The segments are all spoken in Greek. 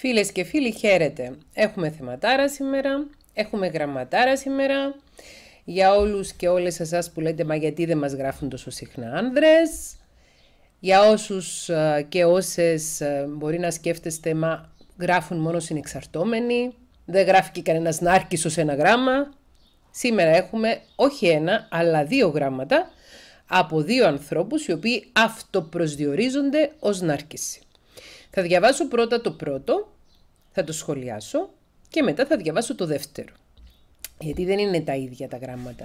Φίλες και φίλοι χαίρετε. Έχουμε θεματάρα σήμερα, έχουμε γραμματάρα σήμερα. Για όλους και όλες εσάς που λέτε μα γιατί δεν μας γράφουν τόσο συχνά άνδρες. Για όσους ε, και όσες ε, μπορεί να σκέφτεστε μα γράφουν μόνο συνεξαρτώμενοι. Δεν γράφει και κανένας νάρκης ως ένα γράμμα. Σήμερα έχουμε όχι ένα αλλά δύο γράμματα από δύο ανθρώπους οι οποίοι αυτοπροσδιορίζονται ως νάρκηση. Θα διαβάσω πρώτα το πρώτο, θα το σχολιάσω και μετά θα διαβάσω το δεύτερο. Γιατί δεν είναι τα ίδια τα γράμματα.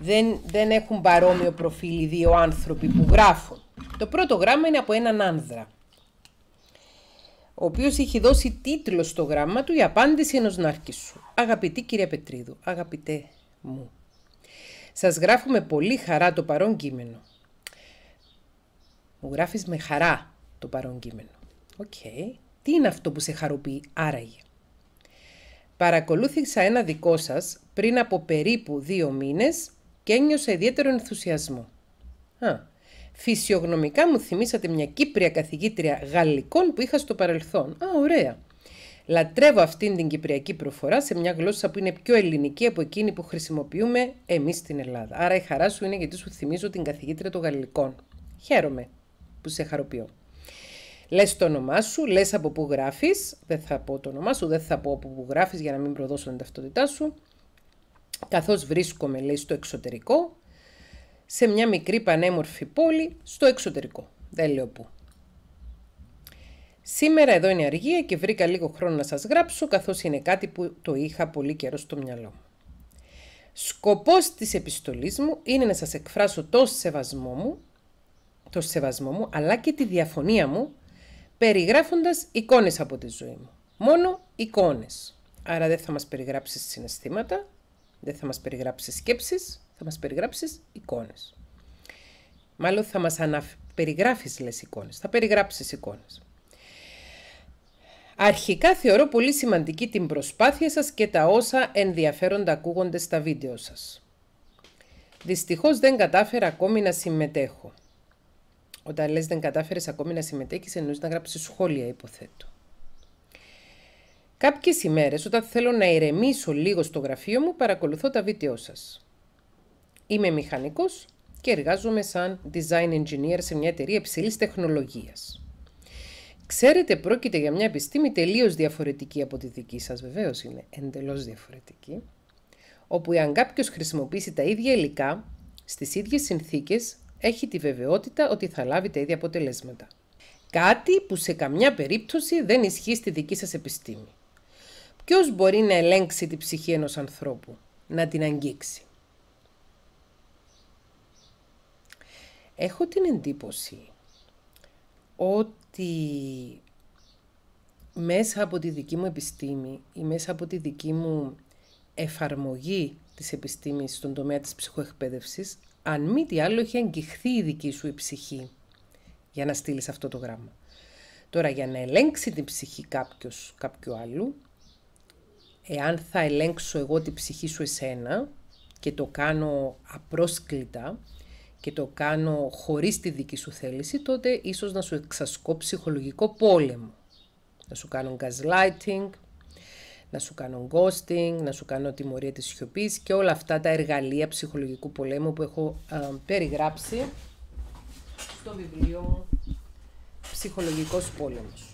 Δεν, δεν έχουν παρόμοιο προφίλ οι δύο άνθρωποι που γράφουν. Το πρώτο γράμμα είναι από έναν άνδρα, ο οποίος έχει δώσει τίτλο στο γράμμα του «Η απάντηση ενός νάρκησου». Αγαπητή κυρία Πετρίδου, αγαπητέ μου, σας γράφω με πολύ χαρά το παρόν κείμενο. Μου γράφεις με χαρά το παρόν κείμενο. Οκ. Τι είναι αυτό που σε χαροποιεί άραγε. Παρακολούθησα ένα δικό σας πριν από περίπου δύο μήνες και ένιωσα ιδιαίτερο ενθουσιασμό. Α, φυσιογνωμικά μου θυμήσατε μια Κύπρια καθηγήτρια γαλλικών που είχα στο παρελθόν. Α, ωραία. Λατρεύω αυτήν την κυπριακή προφορά σε μια γλώσσα που είναι πιο ελληνική από εκείνη που χρησιμοποιούμε εμείς στην Ελλάδα. Άρα η χαρά σου είναι γιατί σου θυμίζω την καθηγήτρια των Γαλλικών. Χαίρομαι που σε χαροποιώ. Λες το όνομά σου, λες από πού γράφεις. Δεν θα πω το όνομά σου, δεν θα πω από πού γράφεις για να μην προδώσω την ταυτότητά σου. Καθώς βρίσκομαι, λέει, στο εξωτερικό, σε μια μικρή πανέμορφη πόλη στο εξωτερικό. Δεν λέω πού. Σήμερα εδώ είναι αργία και βρήκα λίγο χρόνο να σας γράψω, καθώς είναι κάτι που το είχα πολύ καιρό στο μυαλό μου. Σκοπός της επιστολής μου είναι να σας εκφράσω το σεβασμό μου, το σεβασμό μου, αλλά και τη διαφωνία μου περιγράφοντας εικόνες από τη ζωή μου. Μόνο εικόνες. Άρα δεν θα μας περιγράψεις συναισθήματα, δεν θα μας περιγράψεις σκέψεις, θα μας περιγράψεις εικόνες. Μάλλον θα μας ανα... περιγράφεις λες εικόνες, θα περιγράψεις εικόνες. Αρχικά θεωρώ πολύ σημαντική την προσπάθεια σας και τα όσα ενδιαφέροντα ακούγονται στα βίντεο σας. Δυστυχώς δεν κατάφερα ακόμη να συμμετέχω. Όταν λες δεν κατάφερες ακόμη να συμμετέχεις, εννοείς να γράψεις σχόλια, υποθέτω. Κάποιες ημέρες, όταν θέλω να ηρεμήσω λίγο στο γραφείο μου, παρακολουθώ τα βίντεο σας. Είμαι μηχανικός και εργάζομαι σαν design engineer σε μια εταιρεία υψηλής τεχνολογίας. Ξέρετε, πρόκειται για μια επιστήμη τελείως διαφορετική από τη δική σας, βεβαίως είναι εντελώς διαφορετική, όπου αν κάποιος χρησιμοποιήσει τα ίδια υλικά στις ίδιες συνθήκες έχει τη βεβαιότητα ότι θα λάβει τα ίδια αποτελέσματα. Κάτι που σε καμιά περίπτωση δεν ισχύει στη δική σας επιστήμη. Ποιος μπορεί να ελέγξει τη ψυχή ενός ανθρώπου, να την αγγίξει. Έχω την εντύπωση ότι μέσα από τη δική μου επιστήμη ή μέσα από τη δική μου εφαρμογή της επιστήμης στον τομέα της ψυχοεκπαίδευσης αν μη τι άλλο έχει αγγιχθεί η δική σου η ψυχή για να στείλεις αυτό το γράμμα. Τώρα για να ελέγξει την ψυχή κάποιος, κάποιου άλλου, εάν θα ελέγξω εγώ την ψυχή σου εσένα και το κάνω απρόσκλητα και το κάνω χωρίς τη δική σου θέληση, τότε ίσως να σου εξασκώ ψυχολογικό πόλεμο. Να σου κάνω gaslighting, να σου κάνω ghosting, να σου κάνω τιμωρία της σιωπής και όλα αυτά τα εργαλεία ψυχολογικού πολέμου που έχω ε, περιγράψει στο βιβλίο «Ψυχολογικός πόλεμος».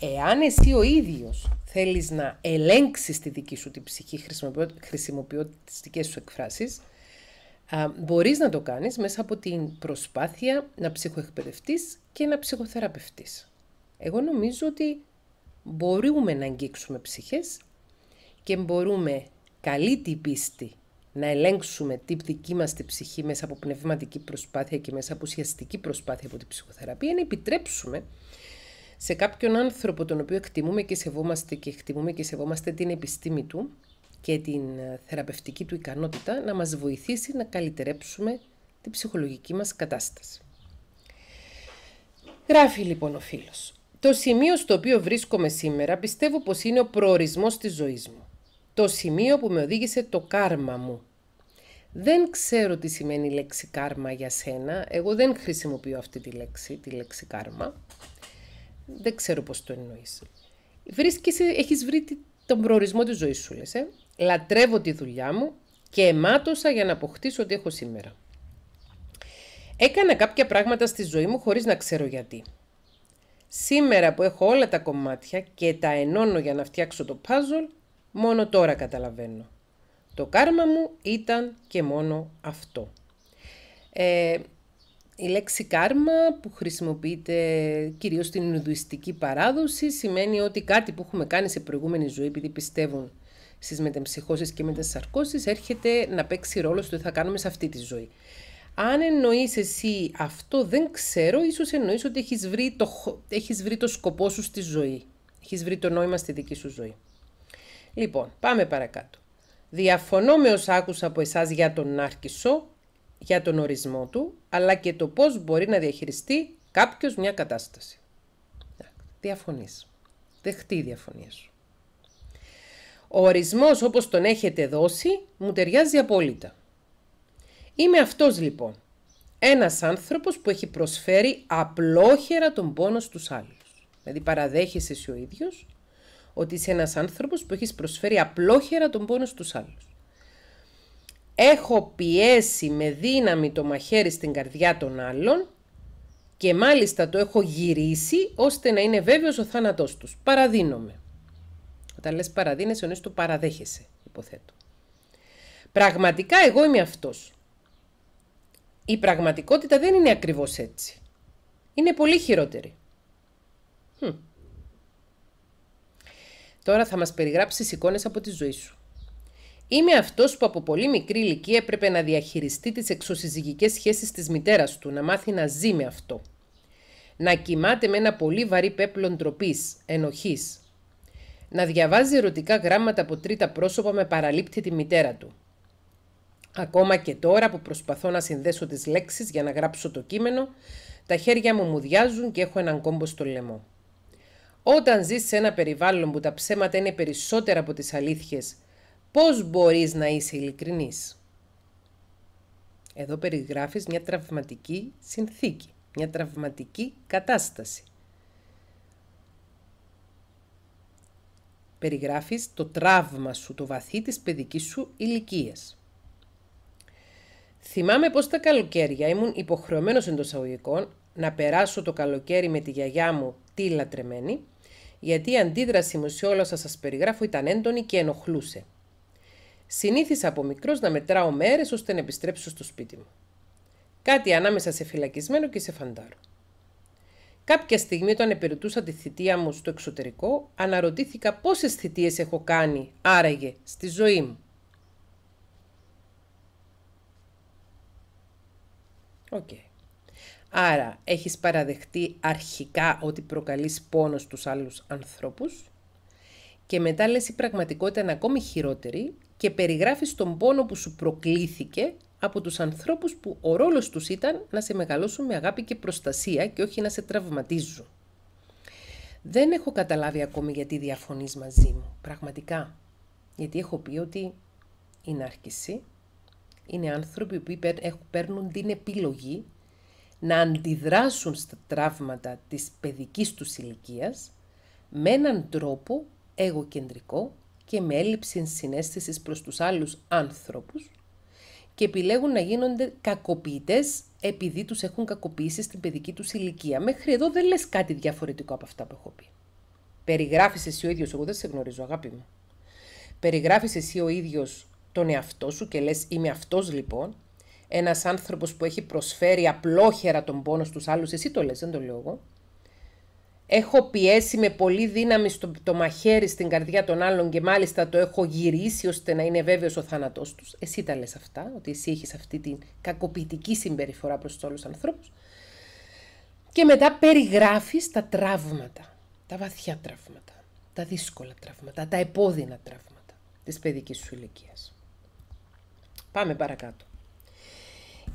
Εάν εσύ ο ίδιος θέλεις να ελέγξεις τη δική σου την ψυχή χρησιμοποιώντας τις δικές σου εκφράσεις, α, μπορείς να το κάνεις μέσα από την προσπάθεια να ψυχοεκπαιδευτείς και να ψυχοθεραπευτείς. Εγώ νομίζω ότι μπορούμε να αγγίξουμε ψυχές και μπορούμε καλή την πίστη να ελέγξουμε τι δική μας ψυχή μέσα από πνευματική προσπάθεια και μέσα από ουσιαστική προσπάθεια από την ψυχοθεραπεία, να επιτρέψουμε σε κάποιον άνθρωπο τον οποίο εκτιμούμε και σεβόμαστε και εκτιμούμε και σεβόμαστε την επιστήμη του και την ε, θεραπευτική του ικανότητα να μας βοηθήσει να καλυτερέψουμε την ψυχολογική μας κατάσταση. Γράφει λοιπόν ο φίλος το σημείο στο οποίο βρίσκομαι σήμερα πιστεύω πως είναι ο προορισμός της ζωής μου. Το σημείο που με οδήγησε το κάρμα μου. Δεν ξέρω τι σημαίνει η λέξη κάρμα για σένα. Εγώ δεν χρησιμοποιώ αυτή τη λέξη, τη λέξη κάρμα. Δεν ξέρω πώς το εννοείς. Βρίσκεσαι, έχεις βρει τον προορισμό της ζωής σου, λες, ε? Λατρεύω τη δουλειά μου και εμάτωσα για να αποκτήσω ό,τι έχω σήμερα. Έκανα κάποια πράγματα στη ζωή μου χωρίς να ξέρω γιατί. Σήμερα που έχω όλα τα κομμάτια και τα ενώνω για να φτιάξω το παζλ, μόνο τώρα καταλαβαίνω. Το κάρμα μου ήταν και μόνο αυτό. Ε, η λέξη κάρμα που χρησιμοποιείται κυρίως στην Ινδουιστική παράδοση σημαίνει ότι κάτι που έχουμε κάνει σε προηγούμενη ζωή επειδή πιστεύουν στις μετεμψυχώσεις και μετασαρκώσεις έρχεται να παίξει ρόλο στο τι θα κάνουμε σε αυτή τη ζωή. Αν εννοείς εσύ αυτό δεν ξέρω, ίσως εννοείς ότι έχεις βρει, το, έχεις βρει το σκοπό σου στη ζωή. Έχεις βρει το νόημα στη δική σου ζωή. Λοιπόν, πάμε παρακάτω. Διαφωνώ με όσα άκουσα από εσάς για τον άρχισο, για τον ορισμό του, αλλά και το πώς μπορεί να διαχειριστεί κάποιος μια κατάσταση. Διαφωνείς. Δεχτεί η διαφωνία σου. Ο ορισμός όπως τον έχετε δώσει μου ταιριάζει απόλυτα. Είμαι αυτός λοιπόν. Ένας άνθρωπος που έχει προσφέρει απλόχερα τον πόνο στους άλλους. Δηλαδή παραδέχεσαι εσύ ο ίδιος ότι είσαι ένας άνθρωπος που έχεις προσφέρει απλόχερα τον πόνο στους άλλους. Έχω πιέσει με δύναμη το μαχαίρι στην καρδιά των άλλων και μάλιστα το έχω γυρίσει ώστε να είναι βέβαιος ο θάνατός τους. Παραδίνομαι. Όταν λες παραδίνεσαι, εννοείς το παραδέχεσαι, υποθέτω. Πραγματικά εγώ είμαι αυτός η πραγματικότητα δεν είναι ακριβώς έτσι. Είναι πολύ χειρότερη. Τώρα θα μας περιγράψεις εικόνες από τη ζωή σου. Είμαι αυτός που από πολύ μικρή ηλικία έπρεπε να διαχειριστεί τις εξωσυζυγικές σχέσεις της μητέρας του, να μάθει να ζει με αυτό. Να κοιμάται με ένα πολύ βαρύ πέπλον ντροπής, ενοχής. Να διαβάζει ερωτικά γράμματα από τρίτα πρόσωπα με παραλήπτη τη μητέρα του. Ακόμα και τώρα που προσπαθώ να συνδέσω τις λέξεις για να γράψω το κείμενο, τα χέρια μου μουδιάζουν και έχω έναν κόμπο στο λαιμό. Όταν ζεις σε ένα περιβάλλον που τα ψέματα είναι περισσότερα από τις αλήθειες, πώς μπορείς να είσαι ειλικρινής. Εδώ περιγράφεις μια τραυματική συνθήκη, μια τραυματική κατάσταση. Περιγράφεις το τραύμα σου, το βαθύ της παιδικής σου ηλικίας. Θυμάμαι πως τα καλοκαίρια ήμουν υποχρεωμένος εντός αγωγικών να περάσω το καλοκαίρι με τη γιαγιά μου τη λατρεμένη, γιατί η αντίδραση μου σε όλα σας περιγράφω ήταν έντονη και ενοχλούσε. Συνήθισα από μικρός να μετράω μέρες ώστε να επιστρέψω στο σπίτι μου. Κάτι ανάμεσα σε φυλακισμένο και σε φαντάρο. Κάποια στιγμή όταν επιρωτούσα τη θητεία μου στο εξωτερικό, αναρωτήθηκα πόσες θητείες έχω κάνει άραγε στη ζωή μου. Άρα, έχεις παραδεχτεί αρχικά ότι προκαλείς πόνο στους άλλους ανθρώπους και μετά λες η πραγματικότητα είναι ακόμη χειρότερη και περιγράφεις τον πόνο που σου προκλήθηκε από τους ανθρώπους που ο ρόλος τους ήταν να σε μεγαλώσουν με αγάπη και προστασία και όχι να σε τραυματίζουν. Δεν έχω καταλάβει ακόμη γιατί διαφωνείς μαζί μου, πραγματικά. Γιατί έχω πει ότι η νάρκηση είναι άνθρωποι που παίρνουν την επιλογή να αντιδράσουν στα τραύματα της παιδικής τους ηλικίας με έναν τρόπο εγωκεντρικό και με έλλειψη συνέστησης προς τους άλλους άνθρωπους και επιλέγουν να γίνονται κακοποιητές επειδή τους έχουν κακοποιήσει στην παιδική τους ηλικία. Μέχρι εδώ δεν λες κάτι διαφορετικό από αυτά που έχω πει. Περιγράφεις εσύ ο ίδιος, εγώ δεν σε γνωρίζω αγάπη μου. Περιγράφεις εσύ ο ίδιος τον εαυτό σου και λες είμαι αυτός λοιπόν, ένας άνθρωπος που έχει προσφέρει απλόχερα τον πόνο στους άλλους, εσύ το λες, δεν το λέω εγώ, έχω πιέσει με πολύ δύναμη στο, το μαχαίρι στην καρδιά των άλλων και μάλιστα το έχω γυρίσει ώστε να είναι βέβαιος ο θάνατός τους. Εσύ τα λες αυτά, ότι εσύ έχεις αυτή την κακοποιητική συμπεριφορά προς τους άλλους ανθρώπους. Και μετά περιγράφεις τα τραύματα, τα βαθιά τραύματα, τα δύσκολα τραύματα, τα επώδυνα τραύματα της παιδικής σου ηλικίας. Πάμε παρακάτω.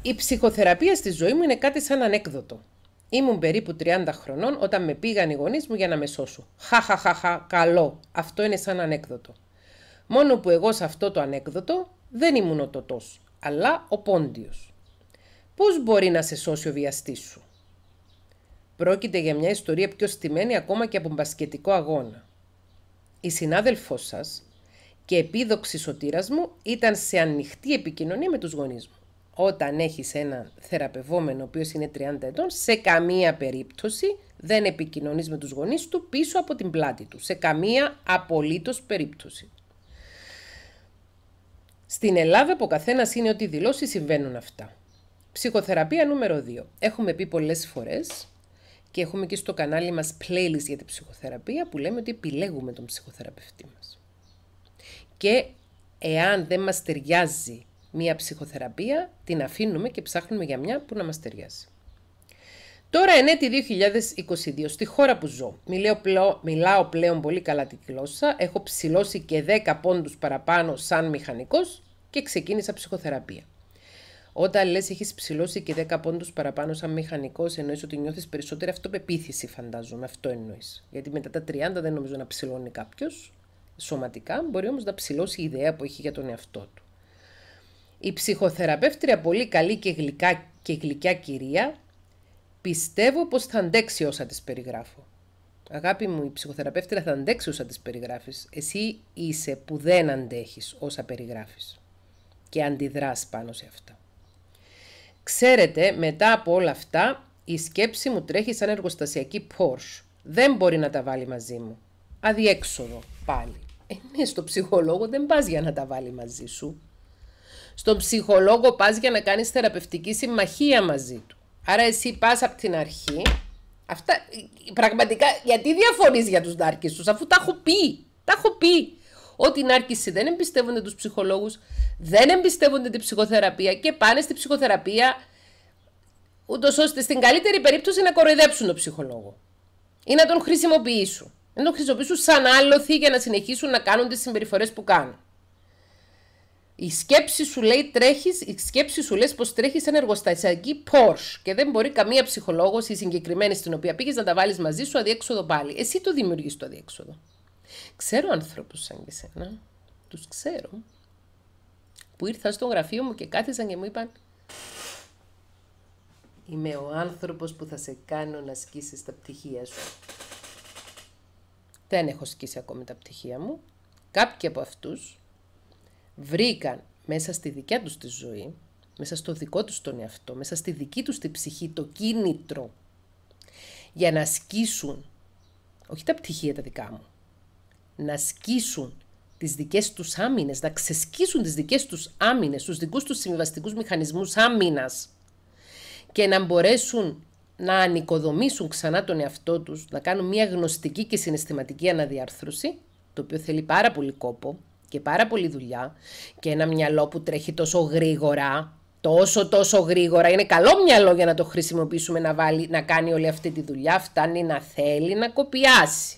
Η ψυχοθεραπεία στη ζωή μου είναι κάτι σαν ανέκδοτο. Ήμουν περίπου 30 χρονών όταν με πήγαν οι γονείς μου για να με σώσουν. Χαχαχαχα, καλό. Αυτό είναι σαν ανέκδοτο. Μόνο που εγώ σε αυτό το ανέκδοτο δεν ήμουν ο τοτός, αλλά ο πόντιος. Πώς μπορεί να σε σώσει ο βιαστής σου. Πρόκειται για μια ιστορία πιο στημένη ακόμα και από μπασκετικό αγώνα. Η συνάδελφός σας και επίδοξης σωτήρας μου ήταν σε ανοιχτή επικοινωνία με τους γονείς μου. Όταν έχεις έναν θεραπευόμενο ο οποίος είναι 30 ετών, σε καμία περίπτωση δεν επικοινωνείς με τους γονείς του πίσω από την πλάτη του. Σε καμία απολύτως περίπτωση. Στην Ελλάδα που ο καθένας είναι ότι οι δηλώσει συμβαίνουν αυτά. Ψυχοθεραπεία νούμερο 2. Έχουμε πει πολλές φορές και έχουμε και στο κανάλι μας playlist για την ψυχοθεραπεία που λέμε ότι επιλέγουμε τον ψυχοθεραπευτή μας και εάν δεν μας ταιριάζει μία ψυχοθεραπεία, την αφήνουμε και ψάχνουμε για μια που να μας ταιριάζει. Τώρα εν έτη 2022, στη χώρα που ζω, μιλάω πλέον, μιλάω πλέον πολύ καλά τη γλώσσα, έχω ψηλώσει και 10 πόντους παραπάνω σαν μηχανικός και ξεκίνησα ψυχοθεραπεία. Όταν λες, έχεις ψηλώσει και 10 πόντους παραπάνω σαν μηχανικός, εννοείς ότι νιώθεις περισσότερη αυτοπεποίθηση, φαντάζομαι. Αυτό εννοείς. Γιατί μετά τα 30 δεν νομίζω να ψηλώνει κάποιος σωματικά, μπορεί όμως να ψηλώσει η ιδέα που έχει για τον εαυτό του. Η ψυχοθεραπεύτρια πολύ καλή και, γλυκά, και γλυκιά κυρία πιστεύω πως θα αντέξει όσα της περιγράφω. Αγάπη μου, η ψυχοθεραπεύτρια θα αντέξει όσα της περιγράφεις. Εσύ είσαι που δεν αντέχεις όσα περιγράφεις και αντιδράς πάνω σε αυτά. Ξέρετε, μετά από όλα αυτά, η σκέψη μου τρέχει σαν εργοστασιακή Porsche. Δεν μπορεί να τα βάλει μαζί μου. Αδιέξοδο πάλι. Ε, ναι, στο ψυχολόγο δεν πας για να τα βάλει μαζί σου. Στον ψυχολόγο πας για να κάνεις θεραπευτική συμμαχία μαζί του. Άρα εσύ πας από την αρχή. Αυτά, ε, πραγματικά, γιατί διαφωνείς για τους νάρκες τους, αφού τα έχω πει. Τα έχω πει. Ότι οι νάρκησοι δεν εμπιστεύονται τους ψυχολόγους, δεν εμπιστεύονται την ψυχοθεραπεία και πάνε στη ψυχοθεραπεία ούτως ώστε στην καλύτερη περίπτωση να κοροϊδέψουν τον ψυχολόγο ή να τον χρησιμοποιήσουν να το χρησιμοποιήσουν σαν άλοθη για να συνεχίσουν να κάνουν τις συμπεριφορές που κάνουν. Η σκέψη σου λέει τρέχεις, η σκέψη σου λέει πως τρέχεις σε ένα εργοστασιακή Porsche και δεν μπορεί καμία ψυχολόγος ή συγκεκριμένη στην οποία πήγες να τα βάλεις μαζί σου αδιέξοδο πάλι. Εσύ το δημιουργείς το αδιέξοδο. Ξέρω ανθρώπους σαν και σένα, τους ξέρω, που ήρθαν στο γραφείο μου και κάθισαν και μου είπαν «Είμαι ο άνθρωπος που θα σε κάνω να σκίσεις τα πτυχία σου» δεν έχω σκίσει ακόμη τα πτυχία μου, κάποιοι από αυτούς βρήκαν μέσα στη δικιά τους τη ζωή, μέσα στο δικό τους τον εαυτό, μέσα στη δική τους τη ψυχή, το κίνητρο για να σκίσουν, όχι τα πτυχία τα δικά μου, να σκίσουν τις δικές τους άμυνες, να ξεσκίσουν τις δικές τους άμυνες, τους δικούς τους συμβιβαστικούς μηχανισμούς άμυνας και να μπορέσουν να ανοικοδομήσουν ξανά τον εαυτό τους, να κάνουν μια γνωστική και συναισθηματική αναδιάρθρωση, το οποίο θέλει πάρα πολύ κόπο και πάρα πολύ δουλειά και ένα μυαλό που τρέχει τόσο γρήγορα, τόσο τόσο γρήγορα, είναι καλό μυαλό για να το χρησιμοποιήσουμε να, βάλει, να κάνει όλη αυτή τη δουλειά, φτάνει να θέλει να κοπιάσει.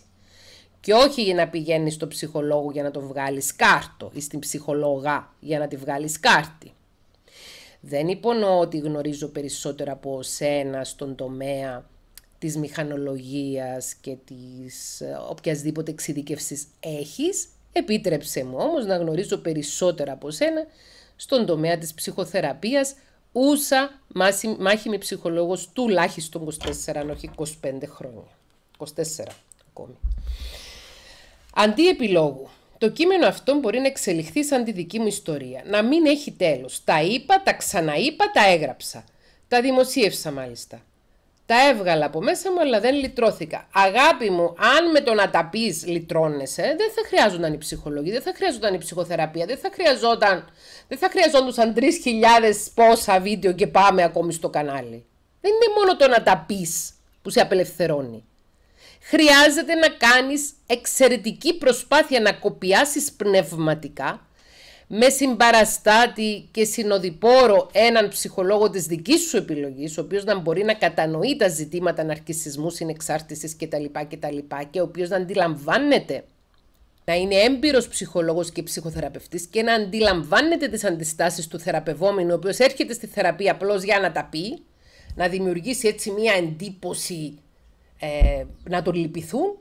Και όχι για να πηγαίνεις στο ψυχολόγο για να το βγάλεις κάρτο ή στην ψυχολόγα για να τη βγάλεις κάρτη. Δεν υπονοώ ότι γνωρίζω περισσότερα από σένα στον τομέα της μηχανολογίας και της ε, οποιασδήποτε εξειδικευση έχεις. Επίτρεψε μου όμως να γνωρίζω περισσότερα από σένα στον τομέα της ψυχοθεραπείας, ούσα μάχημη ψυχολόγος τουλάχιστον 24, αν όχι 25 χρόνια. 24 ακόμη. Αντί επιλόγου, το κείμενο αυτό μπορεί να εξελιχθεί σαν τη δική μου ιστορία. Να μην έχει τέλος. Τα είπα, τα ξαναείπα, τα έγραψα. Τα δημοσίευσα μάλιστα. Τα έβγαλα από μέσα μου, αλλά δεν λυτρώθηκα. Αγάπη μου, αν με το να τα πεις λυτρώνεσαι, δεν θα χρειάζονταν οι ψυχολογία, δεν θα χρειάζονταν η ψυχοθεραπεία, δεν θα χρειαζόταν. Δεν θα χρειαζόντουσαν 3.000 πόσα βίντεο και πάμε ακόμη στο κανάλι. Δεν είναι μόνο το να τα πεις που σε απελευθερώνει χρειάζεται να κάνεις εξαιρετική προσπάθεια να κοπιάσεις πνευματικά με συμπαραστάτη και συνοδοιπόρο έναν ψυχολόγο της δικής σου επιλογής, ο οποίος να μπορεί να κατανοεί τα ζητήματα ναρκισισμού, συνεξάρτησης κτλ. και ο οποίος να αντιλαμβάνεται να είναι έμπειρος ψυχολόγος και ψυχοθεραπευτής και να αντιλαμβάνεται τις αντιστάσεις του θεραπευόμενου, ο οποίος έρχεται στη θεραπεία απλώς για να τα πει, να δημιουργήσει έτσι μία εντύπωση ε, να τον λυπηθούν,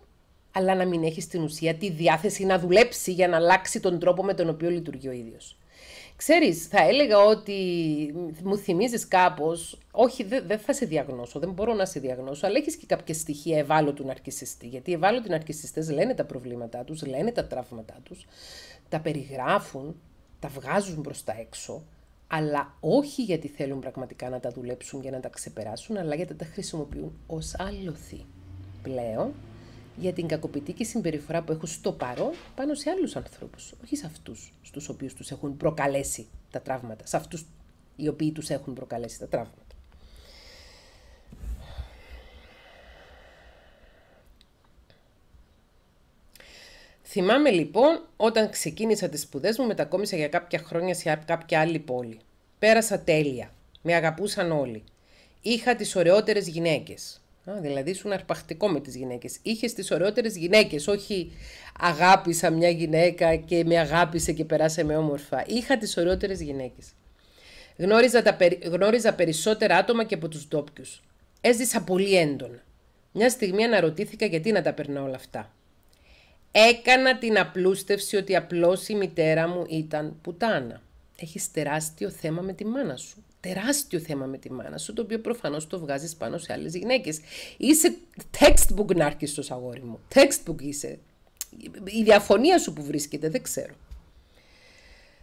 αλλά να μην έχει στην ουσία τη διάθεση να δουλέψει για να αλλάξει τον τρόπο με τον οποίο λειτουργεί ο ίδιος. Ξέρεις, θα έλεγα ότι μου θυμίζεις κάπως, όχι δεν θα σε διαγνώσω, δεν μπορώ να σε διαγνώσω, αλλά έχεις και κάποια στοιχεία ευάλωτου ναρκισιστή, γιατί οι ευάλωτοι ναρκισιστές λένε τα προβλήματά τους λένε τα τραύματά τους, τα περιγράφουν, τα βγάζουν προς τα έξω, αλλά όχι γιατί θέλουν πραγματικά να τα δουλέψουν για να τα ξεπεράσουν, αλλά γιατί τα χρησιμοποιούν ως άλοθη πλέον για την κακοποιητική συμπεριφορά που έχουν στο παρόν πάνω σε άλλους ανθρώπους, όχι σε αυτούς στους οποίους τους έχουν προκαλέσει τα τραύματα, σε αυτούς οι οποίοι τους έχουν προκαλέσει τα τραύματα. Θυμάμαι λοιπόν όταν ξεκίνησα τις σπουδές μου μετακόμισα για κάποια χρόνια σε κάποια άλλη πόλη. Πέρασα τέλεια. Με αγαπούσαν όλοι. Είχα τις ωραιότερες γυναίκες. δηλαδή ήσουν αρπακτικό με τις γυναίκες. Είχες τις ωραιότερες γυναίκες, όχι αγάπησα μια γυναίκα και με αγάπησε και περάσαμε όμορφα. Είχα τις ωραιότερες γυναίκες. Γνώριζα, τα Γνώριζα περισσότερα άτομα και από τους ντόπιους. Έζησα πολύ έντονα. Μια στιγμή αναρωτήθηκα γιατί να τα περνάω όλα αυτά. Έκανα την απλούστευση ότι απλώς η μητέρα μου ήταν πουτάνα. Έχεις τεράστιο θέμα με τη μάνα σου. Τεράστιο θέμα με τη μάνα σου, το οποίο προφανώς το βγάζεις πάνω σε άλλες γυναίκες. Είσαι textbook να στο αγόρι μου. Textbook είσαι. Η διαφωνία σου που βρίσκεται, δεν ξέρω.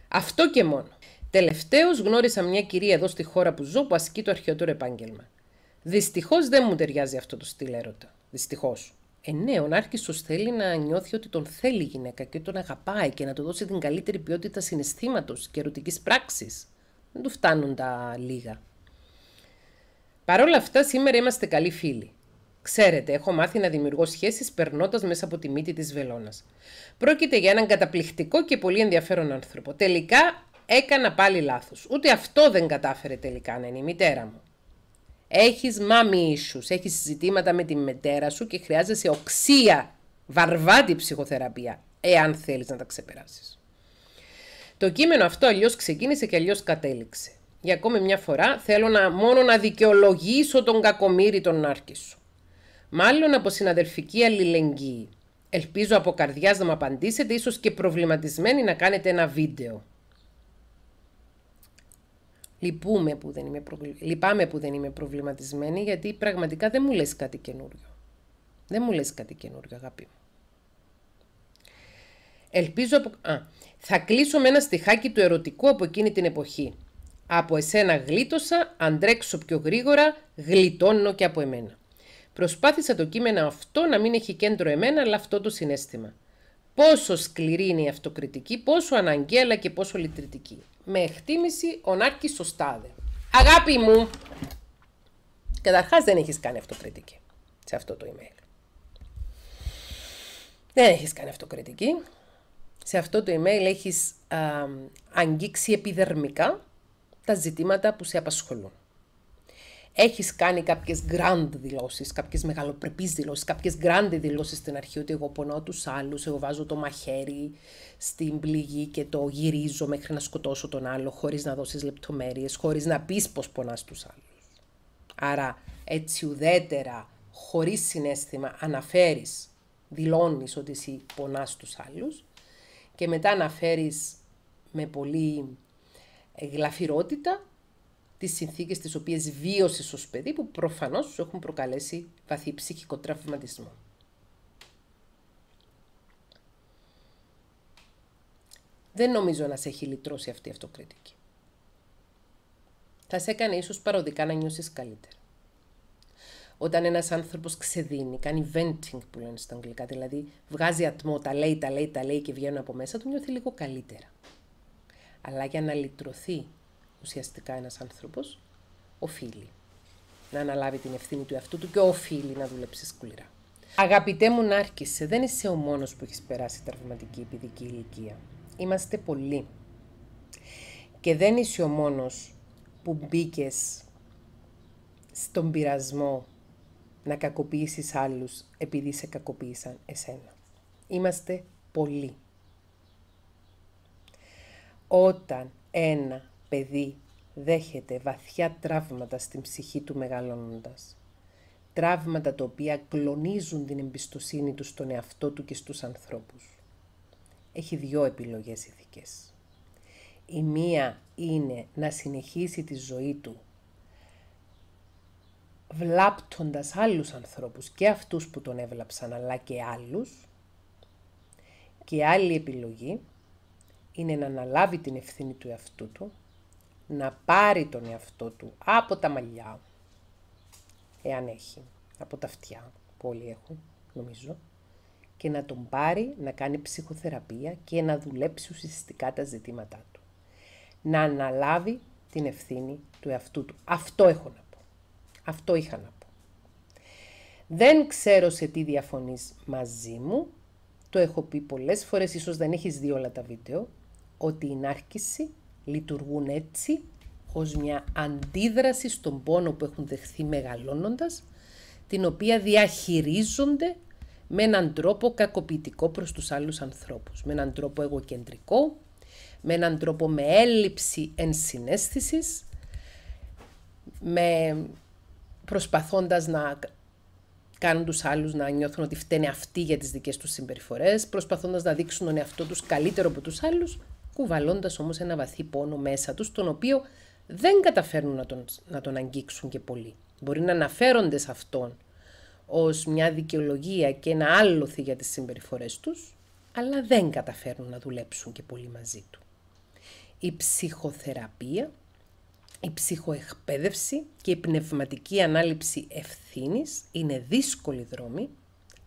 Αυτό και μόνο. Τελευταίως γνώρισα μια κυρία εδώ στη χώρα που ζω που ασκεί το αρχαιότερο επάγγελμα. Δυστυχώς δεν μου ταιριάζει αυτό το στυλ έρωτα. Δυστυχώς. Ε, ναι, ο θέλει να νιώθει ότι τον θέλει η γυναίκα και τον αγαπάει και να του δώσει την καλύτερη ποιότητα συναισθήματος και ερωτικής πράξης. Δεν του φτάνουν τα λίγα. Παρ' όλα αυτά, σήμερα είμαστε καλοί φίλοι. Ξέρετε, έχω μάθει να δημιουργώ σχέσεις περνώντας μέσα από τη μύτη της βελόνας. Πρόκειται για έναν καταπληκτικό και πολύ ενδιαφέρον άνθρωπο. Τελικά έκανα πάλι λάθος. Ούτε αυτό δεν κατάφερε τελικά να είναι η μητέρα μου έχεις μάμι ίσου, έχεις συζητήματα με τη μετέρα σου και χρειάζεσαι οξία, βαρβάτη ψυχοθεραπεία, εάν θέλεις να τα ξεπεράσεις. Το κείμενο αυτό αλλιώς ξεκίνησε και αλλιώς κατέληξε. Για ακόμη μια φορά θέλω να, μόνο να δικαιολογήσω τον κακομύρι τον άρκη σου. Μάλλον από συναδελφική αλληλεγγύη. Ελπίζω από καρδιάς να μου απαντήσετε, ίσως και προβληματισμένοι να κάνετε ένα βίντεο. Λυπούμε που δεν είμαι Λυπάμαι που δεν είμαι προβληματισμένη γιατί πραγματικά δεν μου λες κάτι καινούριο. Δεν μου λες κάτι καινούριο αγάπη μου. Ελπίζω... Α, θα κλείσω με ένα στιχάκι του ερωτικού από εκείνη την εποχή. Από εσένα γλίτωσα, αν τρέξω πιο γρήγορα, γλιτώνω και από εμένα. Προσπάθησα το κείμενο αυτό να μην έχει κέντρο εμένα, αλλά αυτό το συνέστημα. Πόσο σκληρή είναι η αυτοκριτική, πόσο αναγκαία αλλά και πόσο λυτρητική με εκτίμηση ο Νάρκης Σωστάδε. Αγάπη μου, καταρχάς δεν έχεις κάνει αυτοκριτική σε αυτό το email. Δεν έχεις κάνει αυτοκριτική. Σε αυτό το email έχεις α, αγγίξει επιδερμικά τα ζητήματα που σε απασχολούν έχεις κάνει κάποιες grand δηλώσεις, κάποιες μεγαλοπρεπείς δηλώσεις, κάποιες grand δηλώσεις στην αρχή ότι εγώ πονώ τους άλλους, εγώ βάζω το μαχαίρι στην πληγή και το γυρίζω μέχρι να σκοτώσω τον άλλο, χωρίς να δώσεις λεπτομέρειες, χωρίς να πεις πώς πονάς τους άλλους. Άρα έτσι ουδέτερα, χωρίς συνέστημα, αναφέρεις, δηλώνεις ότι εσύ πονάς τους άλλους και μετά αναφέρεις με πολύ γλαφυρότητα τις συνθήκες τις οποίες βίωσε ως παιδί που προφανώς σου έχουν προκαλέσει βαθύ ψυχικό τραυματισμό. Δεν νομίζω να σε έχει λυτρώσει αυτή η αυτοκριτική. Θα σε έκανε ίσως παροδικά να νιώσεις καλύτερα. Όταν ένας άνθρωπος ξεδίνει, κάνει venting που λένε στα αγγλικά, δηλαδή βγάζει ατμό, τα λέει, τα λέει, τα λέει και βγαίνουν από μέσα του, νιώθει λίγο καλύτερα. Αλλά για να λυτρωθεί ουσιαστικά ένας άνθρωπος οφείλει να αναλάβει την ευθύνη του εαυτού του και οφείλει να δουλέψει σκληρά. Αγαπητέ μου Νάρκησε, δεν είσαι ο μόνος που έχεις περάσει τραυματική επιδική ηλικία. Είμαστε πολλοί. Και δεν είσαι ο μόνος που μπήκες στον πειρασμό να κακοποιήσεις άλλους επειδή σε κακοποίησαν εσένα. Είμαστε πολλοί. Όταν ένα παιδί δέχεται βαθιά τραύματα στην ψυχή του μεγαλώνοντας. Τραύματα τα οποία κλονίζουν την εμπιστοσύνη του στον εαυτό του και στους ανθρώπους. Έχει δύο επιλογές ηθικές. Η μία είναι να συνεχίσει τη ζωή του βλάπτοντας άλλους ανθρώπους και αυτούς που τον έβλαψαν αλλά και άλλους και άλλη επιλογή είναι να αναλάβει την ευθύνη του εαυτού του να πάρει τον εαυτό του από τα μαλλιά, εάν έχει, από τα αυτιά που όλοι έχουν, νομίζω, και να τον πάρει να κάνει ψυχοθεραπεία και να δουλέψει ουσιαστικά τα ζητήματά του. Να αναλάβει την ευθύνη του εαυτού του. Αυτό έχω να πω. Αυτό είχα να πω. Δεν ξέρω σε τι διαφωνείς μαζί μου. Το έχω πει πολλές φορές, ίσως δεν έχεις δει όλα τα βίντεο, ότι η νάρκηση λειτουργούν έτσι ως μια αντίδραση στον πόνο που έχουν δεχθεί μεγαλώνοντας, την οποία διαχειρίζονται με έναν τρόπο κακοποιητικό προς τους άλλους ανθρώπους, με έναν τρόπο εγωκεντρικό, με έναν τρόπο με έλλειψη ενσυναίσθησης, με προσπαθώντας να κάνουν τους άλλους να νιώθουν ότι φταίνε αυτοί για τις δικές τους συμπεριφορές, προσπαθώντας να δείξουν τον εαυτό τους καλύτερο από τους άλλους κουβαλώντας όμως ένα βαθύ πόνο μέσα τους, τον οποίο δεν καταφέρνουν να τον, να τον αγγίξουν και πολύ. Μπορεί να αναφέρονται σε αυτόν ως μια δικαιολογία και ένα άλοθη για τις συμπεριφορές τους, αλλά δεν καταφέρνουν να δουλέψουν και πολύ μαζί του. Η ψυχοθεραπεία, η ψυχοεκπαίδευση και η πνευματική ανάληψη ευθύνης είναι δύσκολοι δρόμοι,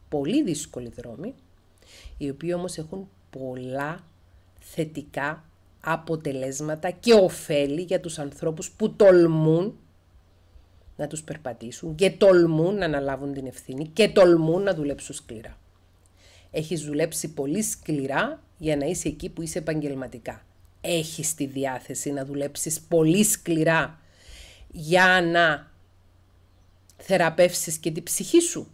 πολύ δύσκολοι δρόμοι, οι οποίοι όμως έχουν πολλά θετικά αποτελέσματα και ωφέλη για τους ανθρώπους που τολμούν να τους περπατήσουν και τολμούν να αναλάβουν την ευθύνη και τολμούν να δουλέψουν σκληρά. Έχεις δουλέψει πολύ σκληρά για να είσαι εκεί που είσαι επαγγελματικά. Έχεις τη διάθεση να δουλέψεις πολύ σκληρά για να θεραπεύσεις και την ψυχή σου.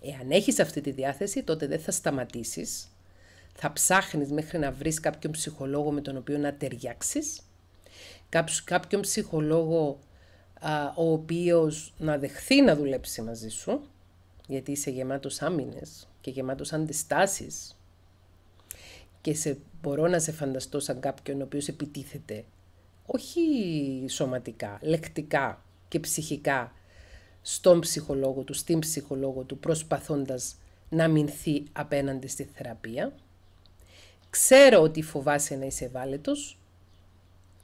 Εάν έχεις αυτή τη διάθεση, τότε δεν θα σταματήσεις θα ψάχνεις μέχρι να βρεις κάποιον ψυχολόγο με τον οποίο να ταιριάξεις. κάποιον ψυχολόγο ο οποίος να δεχθεί να δουλέψει μαζί σου, γιατί είσαι γεμάτος άμυνες και γεμάτος αντιστάσεις και σε, μπορώ να σε φανταστώ σαν κάποιον ο οποίος επιτίθεται, όχι σωματικά, λεκτικά και ψυχικά, στον ψυχολόγο του, στην ψυχολόγο του, προσπαθώντας να μηνθεί απέναντι στη θεραπεία. Ξέρω ότι φοβάσαι να είσαι βάλετος,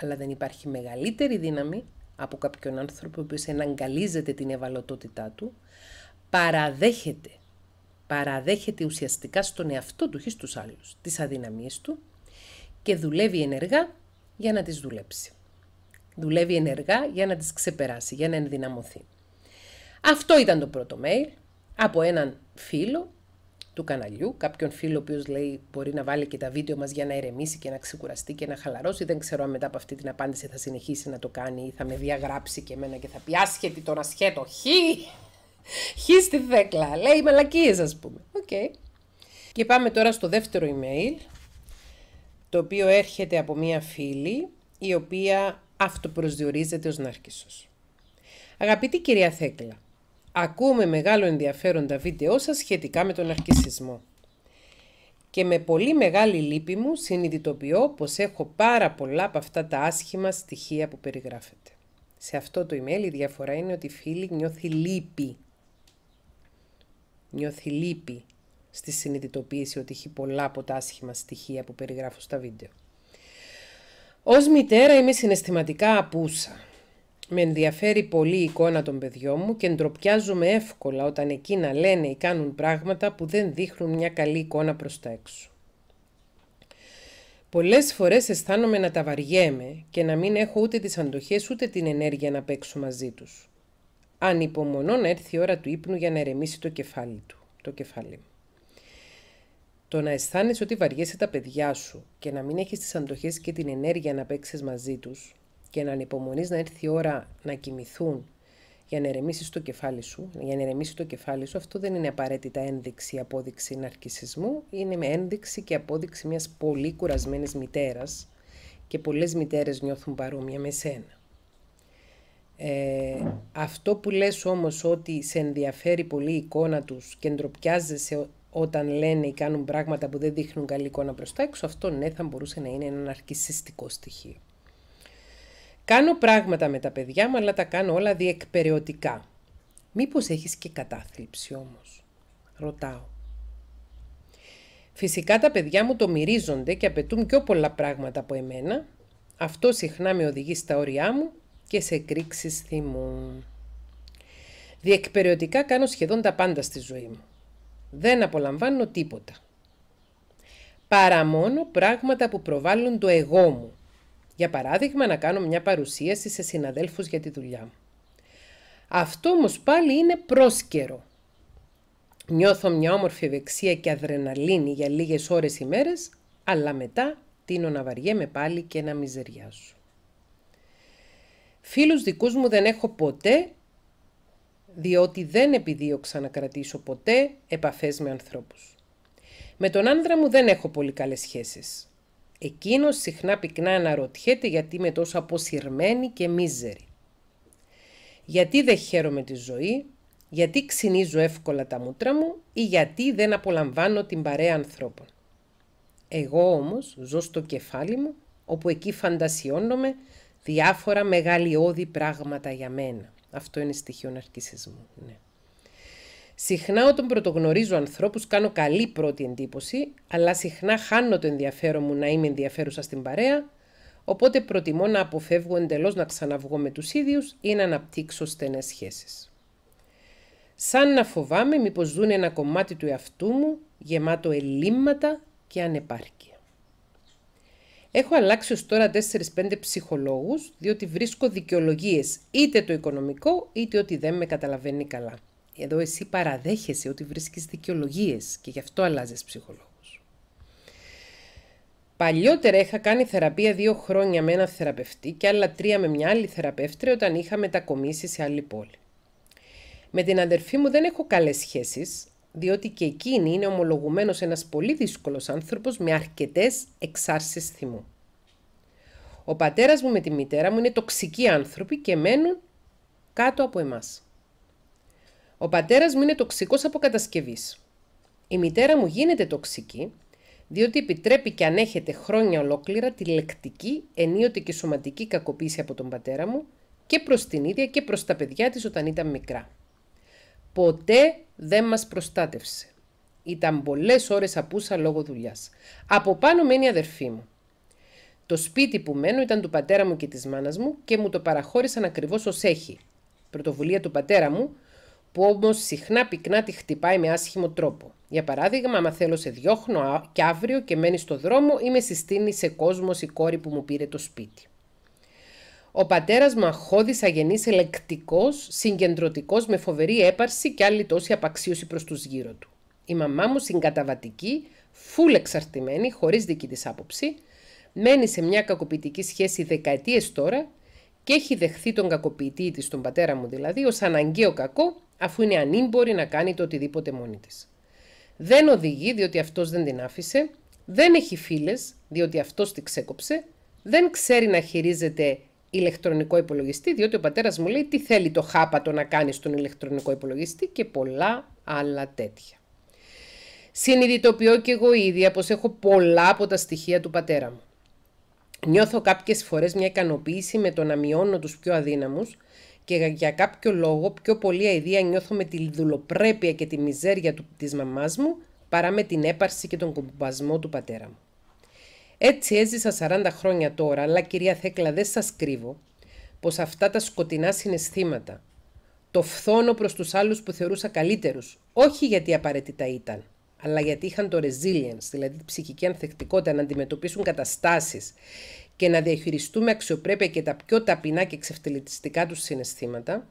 αλλά δεν υπάρχει μεγαλύτερη δύναμη από κάποιον άνθρωπο που εναγκαλίζεται την ευαλωτότητά του, παραδέχεται, παραδέχεται ουσιαστικά στον εαυτό του και στους άλλους τις αδυναμίες του και δουλεύει ενεργά για να τις δουλέψει. Δουλεύει ενεργά για να τις ξεπεράσει, για να ενδυναμωθεί. Αυτό ήταν το πρώτο mail από έναν φίλο του καναλιού, κάποιον φίλο ο οποίος λέει μπορεί να βάλει και τα βίντεο μας για να ερεμήσει και να ξεκουραστεί και να χαλαρώσει. Δεν ξέρω αν μετά από αυτή την απάντηση θα συνεχίσει να το κάνει ή θα με διαγράψει και εμένα και θα πει άσχετη τον ασχέτο. Χι! Χι στη θέκλα! Λέει μαλακίες ας πούμε. Οκ. Και πάμε τώρα στο δεύτερο email, το οποίο έρχεται από μία φίλη η οποία αυτοπροσδιορίζεται ως ναρκισσός. Αγαπητή κυρία Θέκλα, Ακούμε μεγάλο ενδιαφέρον τα βίντεό σας σχετικά με τον αρκισισμό. Και με πολύ μεγάλη λύπη μου συνειδητοποιώ πως έχω πάρα πολλά από αυτά τα άσχημα στοιχεία που περιγράφεται. Σε αυτό το email η διαφορά είναι ότι η φίλη νιώθει λύπη. Νιώθει λύπη στη συνειδητοποίηση ότι έχει πολλά από τα άσχημα στοιχεία που περιγράφω στα βίντεο. Ως μητέρα είμαι συναισθηματικά απούσα. Με ενδιαφέρει πολύ η εικόνα των παιδιών μου και ντροπιάζομαι εύκολα όταν εκείνα λένε ή κάνουν πράγματα που δεν δείχνουν μια καλή εικόνα προς τα έξω. Πολλές φορές αισθάνομαι να τα βαριέμαι και να μην έχω ούτε τις αντοχές ούτε την ενέργεια να παίξω μαζί τους. Αν υπομονώ να έρθει η ώρα του ύπνου για να ερεμήσει το κεφάλι του, το κεφάλι μου. Το να αισθάνεσαι ότι βαριέσαι τα παιδιά σου και να μην έχεις τις αντοχές και την ενέργεια να παίξεις μαζί τους, και να ανυπομονείς να έρθει η ώρα να κοιμηθούν για να ερεμήσεις το κεφάλι σου, για να ερεμήσει το κεφάλι σου, αυτό δεν είναι απαραίτητα ένδειξη ή απόδειξη ναρκισισμού, είναι με ένδειξη και απόδειξη μιας πολύ κουρασμενη μητερα και πολλε μητερε νιώθουν παρόμοια με σένα. Ε, αυτό που λες όμως ότι σε ενδιαφέρει πολύ η εικόνα τους και ντροπιάζεσαι όταν λένε ή κάνουν πράγματα που δεν δείχνουν καλή εικόνα προς τα έξω, αυτό ναι θα μπορούσε να είναι ένα αρκισιστικό στοιχείο. Κάνω πράγματα με τα παιδιά μου, αλλά τα κάνω όλα διεκπεριωτικά. Μήπως έχεις και κατάθλιψη όμως, ρωτάω. Φυσικά τα παιδιά μου το μυρίζονται και απαιτούν πιο πολλά πράγματα από εμένα. Αυτό συχνά με οδηγεί στα όρια μου και σε κρίξεις θυμού. Διεκπεριωτικά κάνω σχεδόν τα πάντα στη ζωή μου. Δεν απολαμβάνω τίποτα. Παρά μόνο πράγματα που προβάλλουν το εγώ μου για παράδειγμα, να κάνω μια παρουσίαση σε συναδέλφους για τη δουλειά μου. Αυτό όμως πάλι είναι πρόσκαιρο. Νιώθω μια όμορφη ευεξία και αδρεναλίνη για λίγες ώρες ημέρες, αλλά μετά τίνω να βαριέμαι πάλι και να μιζεριάσω. Φίλους δικούς μου δεν έχω ποτέ, διότι δεν επιδίωξα να κρατήσω ποτέ επαφές με ανθρώπους. Με τον άνδρα μου δεν έχω πολύ καλές σχέσεις. Εκείνος συχνά πυκνά αναρωτιέται γιατί είμαι τόσο αποσυρμένη και μίζερη. Γιατί δεν χαίρομαι τη ζωή, γιατί ξυνίζω εύκολα τα μούτρα μου ή γιατί δεν απολαμβάνω την παρέα ανθρώπων. Εγώ όμως ζω στο κεφάλι μου, όπου εκεί φαντασιώνομαι διάφορα μεγαλειώδη πράγματα για μένα. Αυτό είναι στοιχείο ναρκισισμού. Ναι. Συχνά όταν πρωτογνωρίζω ανθρώπους, κάνω καλή πρώτη εντύπωση, αλλά συχνά χάνω το ενδιαφέρον μου να είμαι ενδιαφέρουσα στην παρέα, οπότε προτιμώ να αποφεύγω εντελώς να ξαναβγω με τους ίδιους ή να αναπτύξω στενές σχέσεις. Σαν να φοβάμαι μήπως δουν ένα κομμάτι του εαυτού μου γεμάτο ελλείμματα και ανεπάρκεια. Έχω αλλάξει ως τώρα 4-5 ψυχολόγους, διότι βρίσκω δικαιολογίες είτε το οικονομικό είτε ότι δεν με καταλαβαίνει καλά. Εδώ εσύ παραδέχεσαι ότι βρίσκεις δικαιολογίες και γι' αυτό αλλάζεις ψυχολόγους. Παλιότερα είχα κάνει θεραπεία δύο χρόνια με ένα θεραπευτή και άλλα τρία με μια άλλη θεραπεύτρια όταν είχα μετακομίσει σε άλλη πόλη. Με την αδερφή μου δεν έχω καλές σχέσεις, διότι και εκείνη είναι ομολογουμένος ένας πολύ δύσκολος άνθρωπος με αρκετές εξάρσεις θυμού. Ο πατέρας μου με τη μητέρα μου είναι τοξικοί άνθρωποι και μένουν κάτω από εμάς. Ο πατέρας μου είναι τοξικός από κατασκευή. Η μητέρα μου γίνεται τοξική, διότι επιτρέπει και ανέχεται χρόνια ολόκληρα τη λεκτική, ενίοτε και σωματική κακοποίηση από τον πατέρα μου και προς την ίδια και προς τα παιδιά της όταν ήταν μικρά. Ποτέ δεν μας προστάτευσε. Ήταν πολλές ώρες απούσα λόγω δουλειάς. Από πάνω μένει η αδερφή μου. Το σπίτι που μένω ήταν του πατέρα μου και της μάνας μου και μου το παραχώρησαν ακριβώς ως έχει. Πρωτοβουλία του πατέρα μου, που όμως συχνά πυκνά τη χτυπάει με άσχημο τρόπο. Για παράδειγμα, άμα θέλω σε διώχνω και αύριο και μένει στο δρόμο ή με συστήνει σε κόσμος η κόρη που μου πήρε το σπίτι. Ο πατέρας μου αχώδη αγενής ελεκτικός, συγκεντρωτικός με φοβερή έπαρση και άλλη τόση απαξίωση προς τους γύρω του. Η μαμά μου συγκαταβατική, φουλ εξαρτημένη, χωρίς δική της άποψη, μένει σε μια κακοποιητική σχέση δεκαετίες τώρα και έχει δεχθεί τον κακοποιητή της, τον πατέρα μου δηλαδή, ως αναγκαίο κακό, αφού είναι ανήμπορη να κάνει το οτιδήποτε μόνη της. Δεν οδηγεί, διότι αυτός δεν την άφησε, δεν έχει φίλες, διότι αυτός τη ξέκοψε, δεν ξέρει να χειρίζεται ηλεκτρονικό υπολογιστή, διότι ο πατέρας μου λέει τι θέλει το χάπατο να κάνει στον ηλεκτρονικό υπολογιστή και πολλά άλλα τέτοια. Συνειδητοποιώ και εγώ ίδια πως έχω πολλά από τα στοιχεία του πατέρα μου. Νιώθω κάποιες φορές μια ικανοποίηση με το να μειώνω τους πιο αδύναμους και για κάποιο λόγο πιο πολύ αηδία νιώθω με τη δουλοπρέπεια και τη μιζέρια του, της μαμάς μου παρά με την έπαρση και τον κομπασμό του πατέρα μου. Έτσι έζησα 40 χρόνια τώρα, αλλά κυρία Θέκλα δεν σας κρύβω πως αυτά τα σκοτεινά συναισθήματα το φθόνο προς τους άλλους που θεωρούσα καλύτερους, όχι γιατί απαραίτητα ήταν – αλλά γιατί είχαν το resilience, δηλαδή την ψυχική ανθεκτικότητα να αντιμετωπίσουν καταστάσεις και να διαχειριστούμε αξιοπρέπεια και τα πιο ταπεινά και ξεφτελιστικά τους συναισθήματα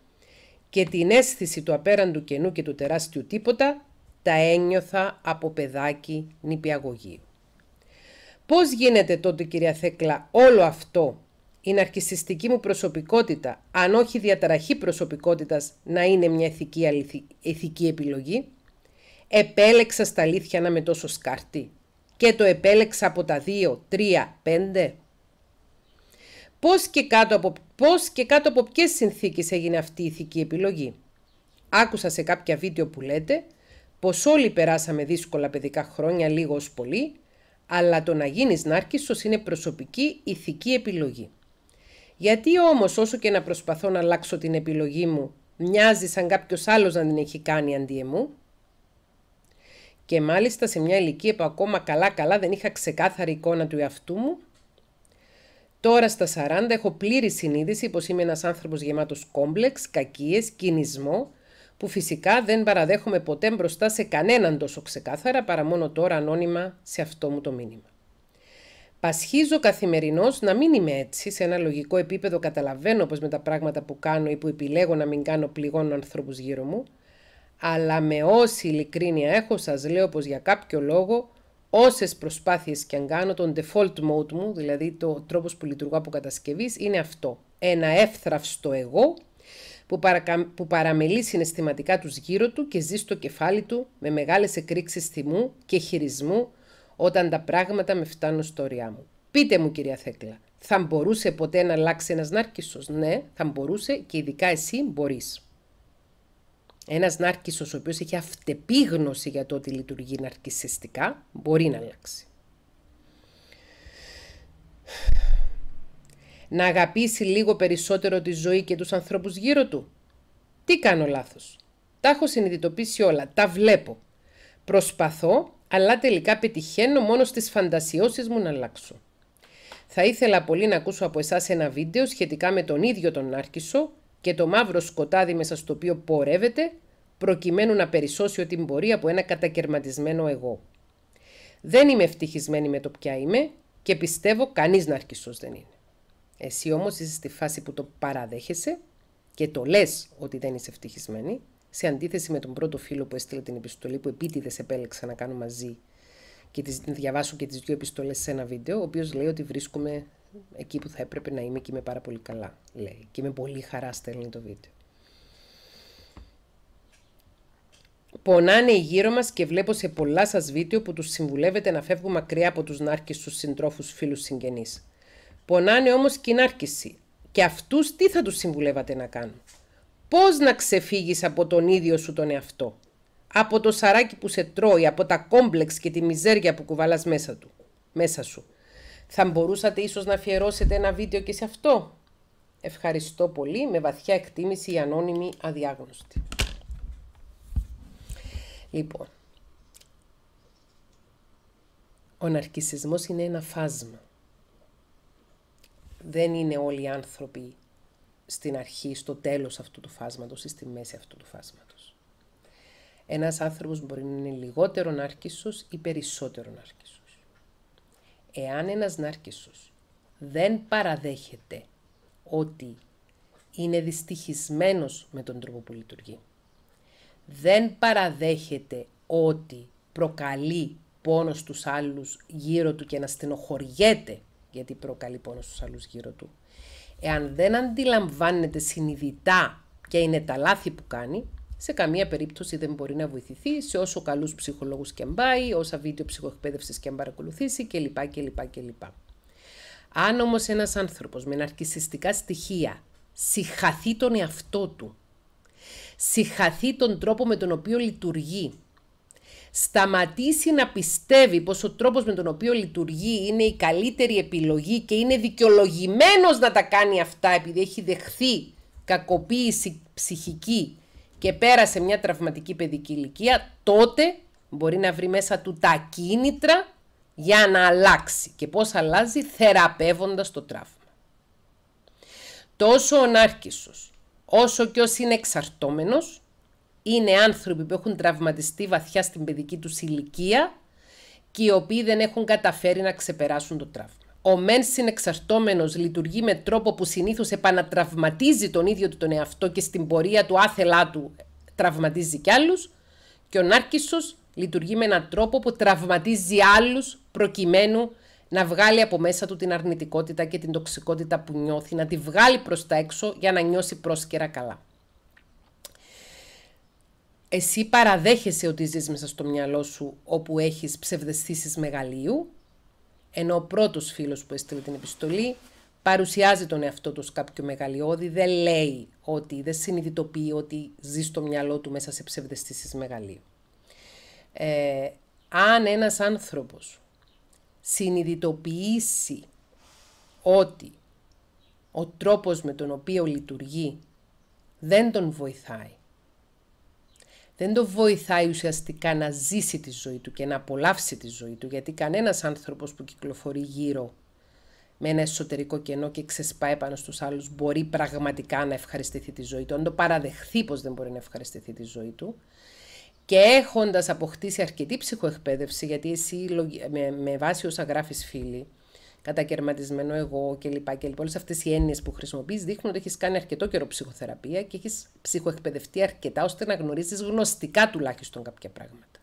και την αίσθηση του απέραντου κενού και του τεράστιου τίποτα τα ένιωθα από παιδάκι νηπιαγωγείου. Πώς γίνεται τότε κυρία Θέκλα όλο αυτό η ναρκιστική μου προσωπικότητα, αν όχι διαταραχή προσωπικότητας, να είναι μια ηθική, ηθική επιλογή επέλεξα στα αλήθεια να με τόσο σκάρτη και το επέλεξα από τα 2, 3, 5. Πώς και κάτω από, πώς και κάτω από ποιες συνθήκες έγινε αυτή η ηθική επιλογή. Άκουσα σε κάποια βίντεο που λέτε πως όλοι περάσαμε δύσκολα παιδικά χρόνια λίγο ως πολύ, αλλά το να γίνεις νάρκισος είναι προσωπική ηθική επιλογή. Γιατί όμως όσο και να προσπαθώ να αλλάξω την επιλογή μου, μοιάζει σαν κάποιος άλλος να την έχει κάνει αντί εμού, και μάλιστα σε μια ηλικία που ακόμα καλά-καλά δεν είχα ξεκάθαρη εικόνα του εαυτού μου. Τώρα στα 40 έχω πλήρη συνείδηση πως είμαι ένας άνθρωπος γεμάτος κόμπλεξ, κακίες, κινησμό, που φυσικά δεν παραδέχομαι ποτέ μπροστά σε κανέναν τόσο ξεκάθαρα παρά μόνο τώρα ανώνυμα σε αυτό μου το μήνυμα. Πασχίζω καθημερινώς να μην είμαι έτσι. Σε ένα λογικό επίπεδο, καταλαβαίνω πως με τα πράγματα που κάνω ή που επιλέγω να μην κάνω πληγώνω ανθρώπους γύρω μου αλλά με όση ειλικρίνεια έχω σας λέω πως για κάποιο λόγο όσες προσπάθειες και αν κάνω τον default mode μου, δηλαδή το τρόπος που λειτουργώ από κατασκευής είναι αυτό. Ένα εύθραυστο εγώ που, παρακα... που παραμελεί συναισθηματικά τους γύρω του και ζει στο κεφάλι του με μεγάλες εκρήξεις θυμού και χειρισμού όταν τα πράγματα με φτάνουν στο ωριά μου. Πείτε μου κυρία Θέκλα, θα μπορούσε ποτέ να αλλάξει ένας νάρκισος. Ναι, θα μπορούσε και ειδικά εσύ μπορείς ένας ναρκισσος ο οποίος έχει αυτεπίγνωση για το ότι λειτουργεί ναρκισιστικά, μπορεί να αλλάξει. Να αγαπήσει λίγο περισσότερο τη ζωή και τους ανθρώπους γύρω του. Τι κάνω λάθος. Τα έχω συνειδητοποιήσει όλα, τα βλέπω. Προσπαθώ, αλλά τελικά πετυχαίνω μόνο στις φαντασιώσεις μου να αλλάξω. Θα ήθελα πολύ να ακούσω από εσάς ένα βίντεο σχετικά με τον ίδιο τον Νάρκησο και το μαύρο σκοτάδι μέσα στο οποίο πορεύεται προκειμένου να περισσώσει ότι μπορεί από ένα κατακαιρματισμένο εγώ. Δεν είμαι ευτυχισμένη με το ποια είμαι και πιστεύω κανείς ναρκισσός δεν είναι. Εσύ όμως είσαι στη φάση που το παραδέχεσαι και το λες ότι δεν είσαι ευτυχισμένη, σε αντίθεση με τον πρώτο φίλο που έστειλε την επιστολή που επίτηδες επέλεξα να κάνω μαζί και τις διαβάσω και τις δύο επιστολές σε ένα βίντεο, ο οποίος λέει ότι βρίσκουμε εκεί που θα έπρεπε να είμαι και είμαι πάρα πολύ καλά, λέει. Και με πολύ χαρά στέλνει το βίντεο. Πονάνε οι γύρω μας και βλέπω σε πολλά σας βίντεο που τους συμβουλεύετε να φεύγουν μακριά από τους νάρκες τους συντρόφους φίλους συγγενείς. Πονάνε όμως και οι νάρκησοι. Και αυτούς τι θα τους συμβουλεύατε να κάνουν. Πώς να ξεφύγεις από τον ίδιο σου τον εαυτό. Από το σαράκι που σε τρώει, από τα κόμπλεξ και τη μιζέρια που κουβαλάς μέσα, μέσα σου. Θα μπορούσατε ίσως να αφιερώσετε ένα βίντεο και σε αυτό. Ευχαριστώ πολύ. Με βαθιά εκτίμηση η ανώνυμη αδιάγνωστη. Λοιπόν, ο ναρκισισμός είναι ένα φάσμα. Δεν είναι όλοι οι άνθρωποι στην αρχή, στο τέλος αυτού του φάσματος ή στη μέση αυτού του φάσματος. Ένας άνθρωπος μπορεί να είναι λιγότερο νάρκισσος ή περισσότερο νάρκισσος εάν ένας νάρκισσος δεν παραδέχεται ότι είναι δυστυχισμένος με τον τρόπο που λειτουργεί, δεν παραδέχεται ότι προκαλεί πόνο στους άλλους γύρω του και να στενοχωριέται γιατί προκαλεί πόνο στους άλλους γύρω του, εάν δεν αντιλαμβάνεται συνειδητά και είναι τα λάθη που κάνει, σε καμία περίπτωση δεν μπορεί να βοηθηθεί σε όσο καλούς ψυχολόγους και αν πάει, όσα βίντεο ψυχοεκπαίδευσης και αν παρακολουθήσει κλπ. κλπ, κλπ. Αν όμως ένας άνθρωπος με ναρκισιστικά στοιχεία συχαθεί τον εαυτό του, συχαθεί τον τρόπο με τον οποίο λειτουργεί, σταματήσει να πιστεύει πως ο τρόπος με τον οποίο λειτουργεί είναι η καλύτερη επιλογή και είναι δικαιολογημένος να τα κάνει αυτά επειδή έχει δεχθεί κακοποίηση ψυχική και πέρασε μια τραυματική παιδική ηλικία, τότε μπορεί να βρει μέσα του τα κίνητρα για να αλλάξει. Και πώς αλλάζει, θεραπεύοντας το τραύμα. Τόσο ο Νάρκησος, όσο και ο είναι είναι άνθρωποι που έχουν τραυματιστεί βαθιά στην παιδική τους ηλικία και οι οποίοι δεν έχουν καταφέρει να ξεπεράσουν το τραύμα ο μεν συνεξαρτώμενος λειτουργεί με τρόπο που συνήθως επανατραυματίζει τον ίδιο του τον εαυτό και στην πορεία του άθελά του τραυματίζει κι άλλους, και ο νάρκισο λειτουργεί με έναν τρόπο που τραυματίζει άλλους προκειμένου να βγάλει από μέσα του την αρνητικότητα και την τοξικότητα που νιώθει, να τη βγάλει προς τα έξω για να νιώσει πρόσκαιρα καλά. Εσύ παραδέχεσαι ότι ζεις μέσα στο μυαλό σου όπου έχεις ψευδεστήσεις μεγαλείου ενώ ο πρώτος φίλος που έστειλε την επιστολή παρουσιάζει τον εαυτό του κάποιο μεγαλειώδη, δεν λέει ότι, δεν συνειδητοποιεί ότι ζει στο μυαλό του μέσα σε ψευδεστήσεις μεγαλείου. Ε, αν ένας άνθρωπος συνειδητοποιήσει ότι ο τρόπος με τον οποίο λειτουργεί δεν τον βοηθάει δεν το βοηθάει ουσιαστικά να ζήσει τη ζωή του και να απολαύσει τη ζωή του, γιατί κανένας άνθρωπος που κυκλοφορεί γύρω με ένα εσωτερικό κενό και ξεσπάει πάνω στους άλλους μπορεί πραγματικά να ευχαριστηθεί τη ζωή του, αν το παραδεχθεί πως δεν μπορεί να ευχαριστηθεί τη ζωή του και έχοντας αποκτήσει αρκετή ψυχοεκπαίδευση, γιατί εσύ με, με βάση όσα γράφεις φίλοι, κατακαιρματισμένο εγώ κλπ. Και Όλες αυτές οι έννοιες που χρησιμοποιείς δείχνουν ότι έχεις κάνει αρκετό καιρό ψυχοθεραπεία και έχεις ψυχοεκπαιδευτεί αρκετά ώστε να γνωρίζεις γνωστικά τουλάχιστον κάποια πράγματα.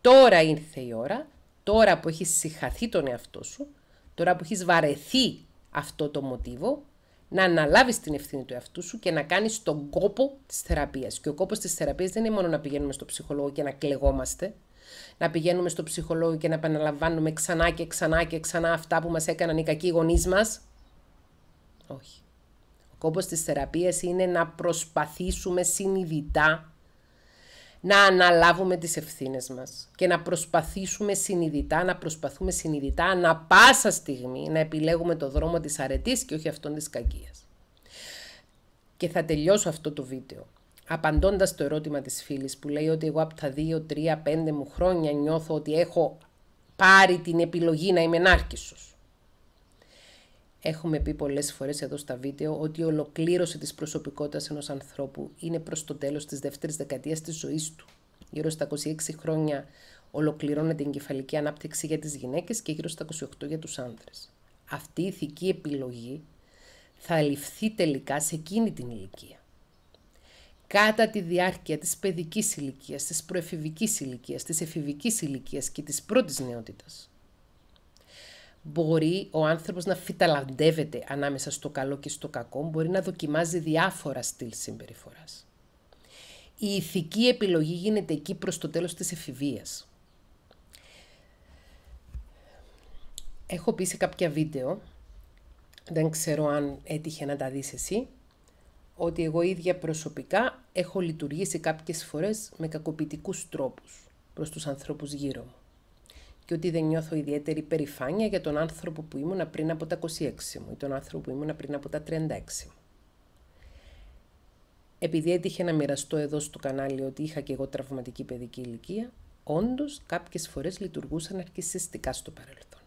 Τώρα ήρθε η ώρα, τώρα που έχεις συγχαθεί τον εαυτό σου, τώρα που έχεις βαρεθεί αυτό το μοτίβο, να αναλάβεις την ευθύνη του εαυτού σου και να κάνεις τον κόπο της θεραπείας. Και ο κόπος της θεραπείας δεν είναι μόνο να πηγαίνουμε στο ψυχολόγο και να κλεγόμαστε, να πηγαίνουμε στο ψυχολόγο και να επαναλαμβάνουμε ξανά και ξανά και ξανά αυτά που μας έκαναν οι κακοί γονείς μας. Όχι. Ο κόμπος της θεραπείας είναι να προσπαθήσουμε συνειδητά να αναλάβουμε τις ευθύνες μας και να προσπαθήσουμε συνειδητά, να προσπαθούμε συνειδητά να πάσα στιγμή να επιλέγουμε το δρόμο της αρετής και όχι αυτόν της κακίας. Και θα τελειώσω αυτό το βίντεο Απαντώντας το ερώτημα της φίλης που λέει ότι εγώ από τα 2, 3, 5 μου χρόνια νιώθω ότι έχω πάρει την επιλογή να είμαι ενάρκησος. Έχουμε πει πολλές φορές εδώ στα βίντεο ότι η ολοκλήρωση της προσωπικότητας ενός ανθρώπου είναι προς το τέλος της δεύτερης δεκαετίας της ζωής του. Γύρω στα 26 χρόνια ολοκληρώνεται η εγκεφαλική ανάπτυξη για τις γυναίκες και γύρω στα 28 για τους άντρες. Αυτή η ηθική επιλογή θα ληφθεί τελικά σε εκείνη την ηλικία κατά τη διάρκεια της παιδικής ηλικίας, της προεφηβικής ηλικίας, της εφηβικής ηλικίας και της πρώτης νεότητας. Μπορεί ο άνθρωπος να φυταλαντεύεται ανάμεσα στο καλό και στο κακό, μπορεί να δοκιμάζει διάφορα στυλ συμπεριφοράς. Η ηθική επιλογή γίνεται εκεί προς το τέλος της εφηβείας. Έχω πει σε κάποια βίντεο, δεν ξέρω αν έτυχε να τα δεις εσύ, ότι εγώ ίδια προσωπικά έχω λειτουργήσει κάποιες φορές με κακοποιητικούς τρόπους προς τους ανθρώπους γύρω μου και ότι δεν νιώθω ιδιαίτερη περηφάνεια για τον άνθρωπο που ήμουνα πριν από τα 26 μου ή τον άνθρωπο που ήμουνα πριν από τα 36 μου. Επειδή έτυχε να μοιραστώ εδώ στο κανάλι ότι είχα και εγώ τραυματική παιδική ηλικία, όντως κάποιες φορές λειτουργούσαν αρκισιστικά στο παρελθόν.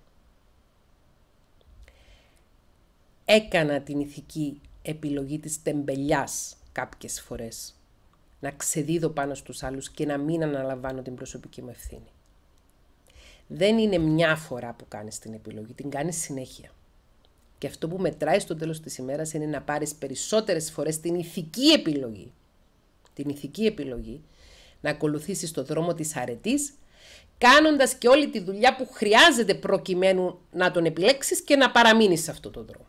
Έκανα την ηθική επιλογή της τεμπελιάς κάποιες φορές. Να ξεδίδω πάνω στους άλλους και να μην αναλαμβάνω την προσωπική μου ευθύνη. Δεν είναι μια φορά που κάνεις την επιλογή, την κάνεις συνέχεια. Και αυτό που μετράει στο τέλος της ημέρας είναι να πάρεις περισσότερες φορές την ηθική επιλογή. Την ηθική επιλογή να ακολουθήσεις το δρόμο της αρετής, κάνοντας και όλη τη δουλειά που χρειάζεται προκειμένου να τον επιλέξεις και να παραμείνεις σε αυτό το δρόμο.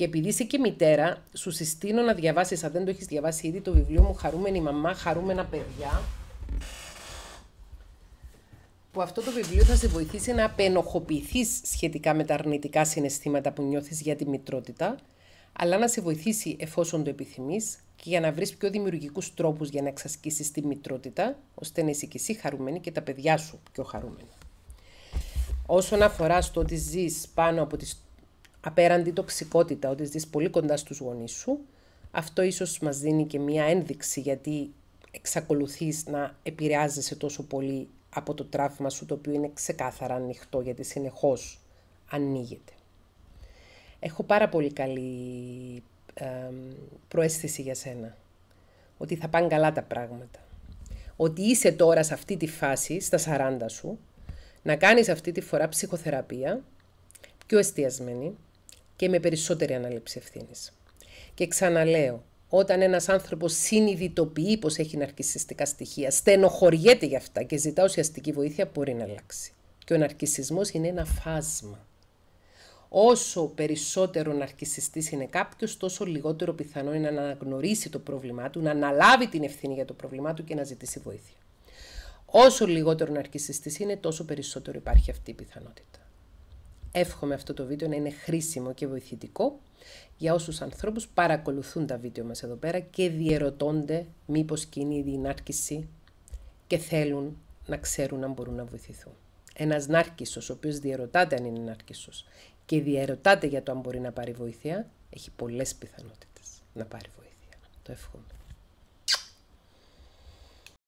Και επειδή είσαι και μητέρα, σου συστήνω να διαβάσεις, αν δεν το έχεις διαβάσει ήδη, το βιβλίο μου Χαρούμενη Μαμά, Χαρούμενα Παιδιά. Που αυτό το βιβλίο θα σε βοηθήσει να απενοχοποιηθείς σχετικά με τα αρνητικά συναισθήματα που νιώθεις για τη μητρότητα, αλλά να σε βοηθήσει εφόσον το επιθυμείς και για να βρεις πιο δημιουργικούς τρόπους για να εξασκήσεις τη μητρότητα, ώστε να είσαι και εσύ χαρούμενη και τα παιδιά σου πιο χαρούμενα. Όσον αφορά στο ότι ζεις πάνω από τις απέραντη τοξικότητα, ότι ζεις πολύ κοντά στους γονείς σου, αυτό ίσως μας δίνει και μία ένδειξη γιατί εξακολουθείς να επηρεάζεσαι τόσο πολύ από το τραύμα σου, το οποίο είναι ξεκάθαρα ανοιχτό γιατί συνεχώς ανοίγεται. Έχω πάρα πολύ καλή ε, για σένα, ότι θα πάνε καλά τα πράγματα. Ότι είσαι τώρα σε αυτή τη φάση, στα 40 σου, να κάνεις αυτή τη φορά ψυχοθεραπεία, πιο εστιασμένη, και με περισσότερη ανάληψη ευθύνης. Και ξαναλέω, όταν ένας άνθρωπος συνειδητοποιεί πως έχει ναρκιστικά στοιχεία, στενοχωριέται γι' αυτά και ζητά ουσιαστική βοήθεια, μπορεί να αλλάξει. Και ο ναρκισισμός είναι ένα φάσμα. Όσο περισσότερο ναρκισιστής είναι κάποιος, τόσο λιγότερο πιθανό είναι να αναγνωρίσει το πρόβλημά του, να αναλάβει την ευθύνη για το πρόβλημά του και να ζητήσει βοήθεια. Όσο λιγότερο ναρκισιστής είναι, τόσο περισσότερο υπάρχει αυτή η πιθανότητα. Εύχομαι αυτό το βίντεο να είναι χρήσιμο και βοηθητικό για όσους ανθρώπους παρακολουθούν τα βίντεο μας εδώ πέρα και διερωτώνται μήπως κινεί η νάρκηση και θέλουν να ξέρουν αν μπορούν να βοηθηθούν. Ένας νάρκισσος ο οποίος διερωτάται αν είναι νάρκισσος και διερωτάται για το αν μπορεί να πάρει βοήθεια, έχει πολλές πιθανότητες να πάρει βοήθεια. Το εύχομαι.